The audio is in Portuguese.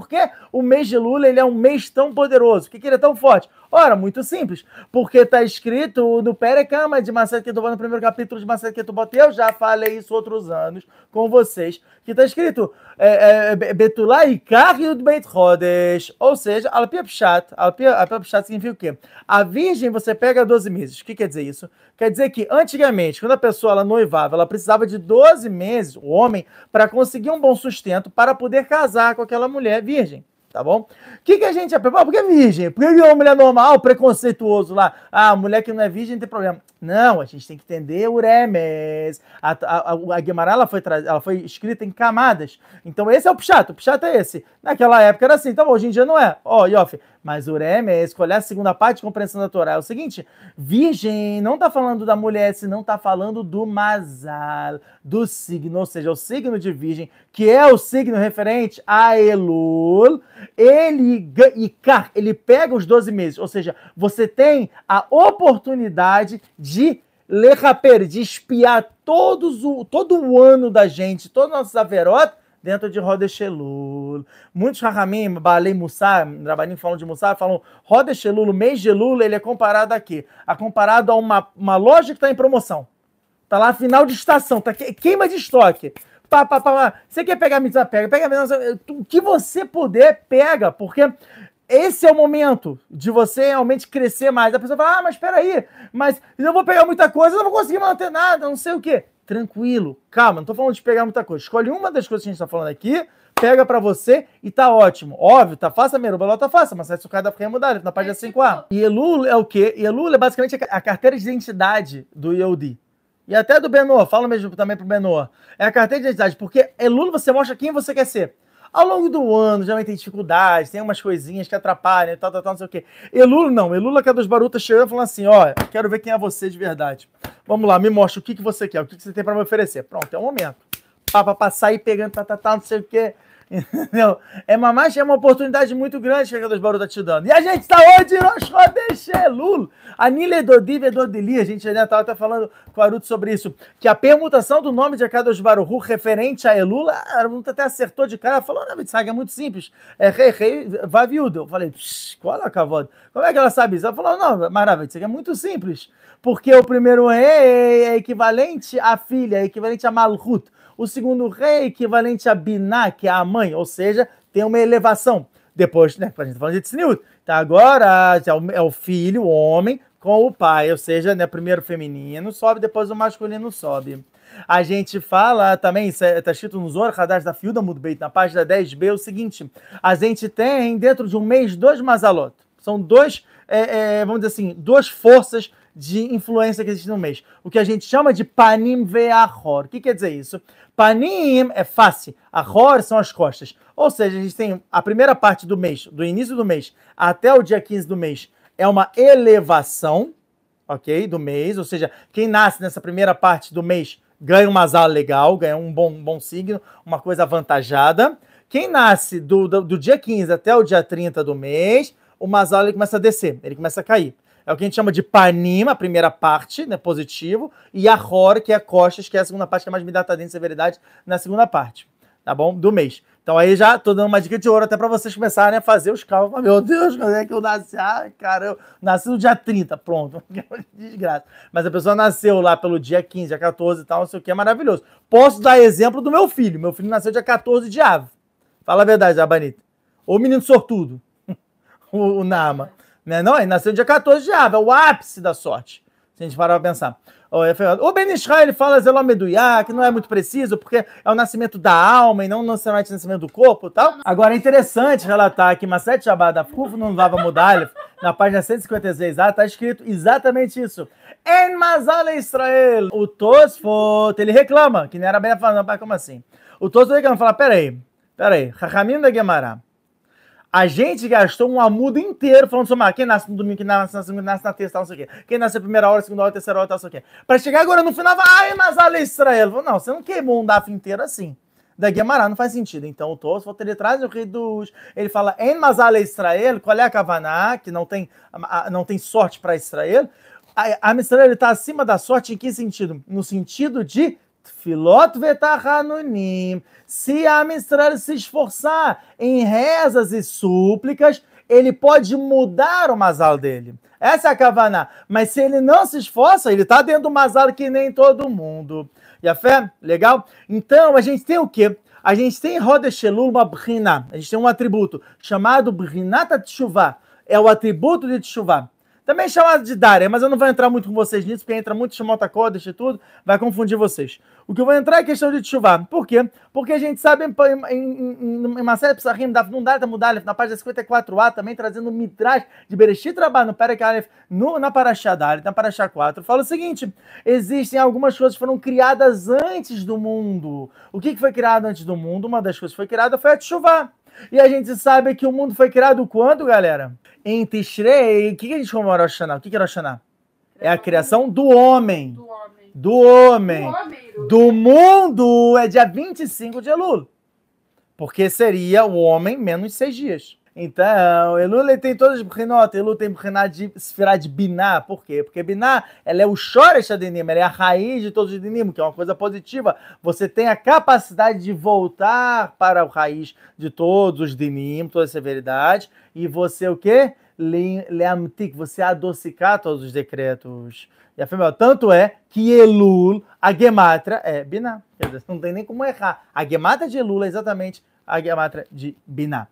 Por quê? o mês de Lula ele é um mês tão poderoso? Por que, que ele é tão forte? Ora, muito simples, porque está escrito no Perecama ah, de Marcelo Quetubá, no primeiro capítulo de Marcelo Quetubá, eu já falei isso outros anos com vocês, que está escrito é, é, é Betulá e Kariud Beit Rodes, ou seja, Alpia Pshat, Alpia Pshat significa o quê? A virgem você pega 12 meses, o que quer dizer isso? Quer dizer que antigamente, quando a pessoa ela noivava, ela precisava de 12 meses, o homem, para conseguir um bom sustento, para poder casar com aquela mulher virgem tá bom? O que, que a gente aprende? É porque é virgem, porque é mulher normal, preconceituoso lá. Ah, mulher que não é virgem tem problema. Não, a gente tem que entender uremes. A, a, a Guimarães ela foi, ela foi escrita em camadas. Então esse é o pichato, o pichato é esse. Naquela época era assim, então hoje em dia não é. Ó, oh, Yoff, mas o Reme é escolher a segunda parte de compreensão da Torá. É o seguinte: virgem não está falando da mulher, se não está falando do Mazal, do signo, ou seja, o signo de virgem, que é o signo referente a Elul, ele, ele pega os 12 meses. Ou seja, você tem a oportunidade de ler de espiar todos o, todo o ano da gente, todos os nossos averotes dentro de Rodeshelul. Muitos Rahamim, Balei Mussar, Rabanim falam de Mussar, falam Rodeshelul, o mês de Lula, ele é comparado aqui, a comparado a uma, uma loja que está em promoção. Tá lá final de estação, tá queima de estoque. Pá, pá, pá, Você quer pegar a mitzvah? Pega, pega a mitzvah. Eh, o que você puder, pega, porque esse é o momento de você realmente crescer mais. A pessoa fala, ah, mas espera aí, mas eu vou pegar muita coisa, eu não vou conseguir manter nada, não sei o quê tranquilo, calma, não tô falando de pegar muita coisa. Escolhe uma das coisas que a gente está falando aqui, pega para você e tá ótimo. Óbvio, tá fácil, a balota tá fácil, mas se o cara ficar mudar, na página 5A. E Elul é o quê? E Elul é basicamente a carteira de identidade do Yodi. E até do Benoa, fala mesmo também pro Benoa. É a carteira de identidade, porque Elul você mostra quem você quer ser. Ao longo do ano, vai tem dificuldades, tem umas coisinhas que atrapalham, tal, tal, tal, não sei o quê. Elula não, Elula que é dos barutas chegando falando assim, ó, quero ver quem é você de verdade. Vamos lá, me mostra o que, que você quer, o que, que você tem para me oferecer. Pronto, é o um momento. Pá, pra passar e pegando, tá, tá, tá, não sei o quê. Entendeu? É uma, mais, é uma oportunidade muito grande que a dos Baru está te dando. E a gente está hoje, Rosh Chodesh Elul. Anile é Dodiv Edodili. É a gente já estava até falando com o Aruto sobre isso. Que a permutação do nome de dos Baruhu referente a Elula, a Aruto até acertou de cara. Falou, não, saga é muito simples. É rei, rei, vai viúdo. Eu falei, qual é a cavode? Como é que ela sabe isso? Ela falou, não, maravilha, isso é muito simples. Porque o primeiro rei é equivalente à filha, é equivalente a Malhut. O segundo rei é equivalente a Biná, que é a mãe tamanho, ou seja, tem uma elevação. Depois, né, a gente está falando de Tzniut. Tá, agora é, é o filho, o homem, com o pai, ou seja, né, primeiro o feminino sobe, depois o masculino sobe. A gente fala também, está é, escrito no Zor Hadash da Fiuda Mudbeit, na página 10b, o seguinte: a gente tem dentro de um mês dois mazalotos. São dois, é, é, vamos dizer assim, duas forças de influência que existem no mês. O que a gente chama de panim ve'ahor. O que quer dizer isso? Panim é face, ahor são as costas. Ou seja, a gente tem a primeira parte do mês, do início do mês até o dia 15 do mês, é uma elevação, ok? Do mês, ou seja, quem nasce nessa primeira parte do mês ganha uma azar legal, ganha um bom, um bom signo, uma coisa avantajada. Quem nasce do, do, do dia 15 até o dia 30 do mês o Masala ele começa a descer, ele começa a cair. É o que a gente chama de panima, a primeira parte, né, positivo, e a horror, que é costas, que é a segunda parte, que é mais me datadinha de severidade, na segunda parte, tá bom? Do mês. Então aí já tô dando uma dica de ouro até para vocês começarem a fazer os cálculos. Meu Deus, quando é que eu nasci? Ah, cara, eu nasci no dia 30, pronto. Desgraça. Mas a pessoa nasceu lá pelo dia 15, dia 14 e tal, não sei o que, é maravilhoso. Posso dar exemplo do meu filho. Meu filho nasceu dia 14 de ave. Fala a verdade, Abanita. Ô menino sortudo o, o Nama. Né? Não, ele nasceu dia 14 de Ava, é o ápice da sorte. Se a gente parar pra pensar. O Ben Israel ele fala Zeló que não é muito preciso, porque é o nascimento da alma e não necessariamente o nascimento do corpo e tal. Agora é interessante relatar que masete Shabbat da Kuf não Vava mudar, na página 156a, está escrito exatamente isso. En Mazale Israel. O Tosfot, ele reclama, que não era bem falando, como assim? O Tosfot reclama, fala, peraí, peraí, Hachamim da Gemara a gente gastou um amudo inteiro falando sobre ah, quem nasce no domingo, quem nasce na segunda, nasce na terça, não sei o quê. Quem nasce na primeira hora, segunda hora, terceira hora, tal, não sei o quê. Pra chegar agora no final, vai, mas a lei Israel. Falei, não, você não queimou um DAF inteiro assim. Da Guimarães não faz sentido. Então o volta ele traz o dos. Ele fala, em Mazala Israel, qual é a Kavaná, que não tem, não tem sorte para Israel? A, a Israel está acima da sorte em que sentido? No sentido de Filot vetachanunim. Se a Israel se esforçar em rezas e súplicas, ele pode mudar o masal dele. Essa é a kavaná. Mas se ele não se esforça, ele está dentro do masal que nem todo mundo. E a fé? Legal? Então, a gente tem o quê? A gente tem Rodeshelul uma brina. A gente tem um atributo chamado brinata de É o atributo de chuva. Também chamado de Daria, mas eu não vou entrar muito com vocês nisso, porque entra muito Shimota Kodesh e tudo, vai confundir vocês. O que eu vou entrar é questão de Tchuvá. Por quê? Porque a gente sabe em, em, em, em Marcelo Psachim, da Fundalita Mudalef, na página 54a, também trazendo mitras de Bereshit trabalha no Perek Aleph, na Parashá Dalit, na Parashá 4, fala o seguinte, existem algumas coisas que foram criadas antes do mundo. O que, que foi criado antes do mundo? Uma das coisas que foi criada foi a chuva e a gente sabe que o mundo foi criado quando, galera? Em Tishrei, o que, a gente comemora Oxaná? O que, que era Oxaná? É a criação do homem. Do homem. Do homem. Do, homem, do mundo é dia 25 de Elul. Porque seria o homem menos seis dias. Então, Elul tem todas as Brinot, Elul tem Brinat de Sfirá de Biná. Por quê? Porque Biná, ela é o Shoresh Adenim, ela é a raiz de todos os Denim, que é uma coisa positiva. Você tem a capacidade de voltar para a raiz de todos os Denim, toda a severidade, e você o quê? Leamtik, você adocicar todos os decretos. E tanto é que Elul, a Gematra é Biná. Quer dizer, não tem nem como errar. A Gematra de Elul é exatamente a Gematra de Biná.